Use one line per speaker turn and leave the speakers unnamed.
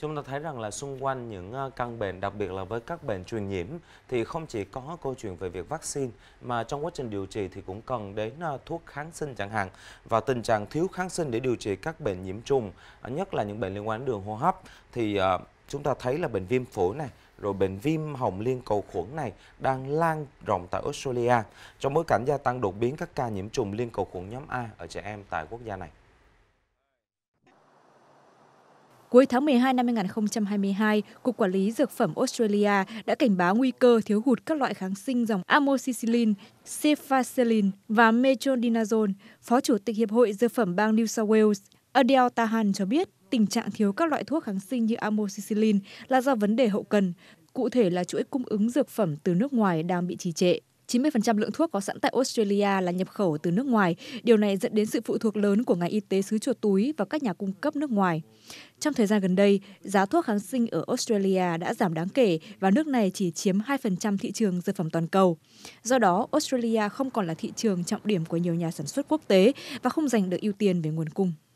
Chúng ta thấy rằng là xung quanh những ờ, căn bệnh, đặc biệt là với các bệnh truyền nhiễm thì không chỉ có câu chuyện về việc vaccine mà trong quá trình điều trị thì cũng cần đến ờ, thuốc kháng sinh chẳng hạn và tình trạng thiếu kháng sinh để điều trị các bệnh nhiễm trùng, ờ, nhất là những bệnh liên quan đến đường hô hấp thì chúng ta thấy là bệnh viêm phổi này, rồi bệnh viêm hồng liên cầu khuẩn này đang lan rộng tại Australia trong bối cảnh gia tăng đột biến các ca nhiễm trùng liên cầu khuẩn nhóm A ở trẻ em tại quốc gia này.
Cuối tháng 12 năm 2022, Cục Quản lý Dược phẩm Australia đã cảnh báo nguy cơ thiếu hụt các loại kháng sinh dòng amoxicillin, cefacillin và metronidazole. Phó Chủ tịch Hiệp hội Dược phẩm bang New South Wales Adele Tahan cho biết tình trạng thiếu các loại thuốc kháng sinh như amoxicillin là do vấn đề hậu cần, cụ thể là chuỗi cung ứng dược phẩm từ nước ngoài đang bị trì trệ. 90% lượng thuốc có sẵn tại Australia là nhập khẩu từ nước ngoài. Điều này dẫn đến sự phụ thuộc lớn của ngành y tế xứ chuột túi và các nhà cung cấp nước ngoài. Trong thời gian gần đây, giá thuốc kháng sinh ở Australia đã giảm đáng kể và nước này chỉ chiếm 2% thị trường dược phẩm toàn cầu. Do đó, Australia không còn là thị trường trọng điểm của nhiều nhà sản xuất quốc tế và không giành được ưu tiên về nguồn cung.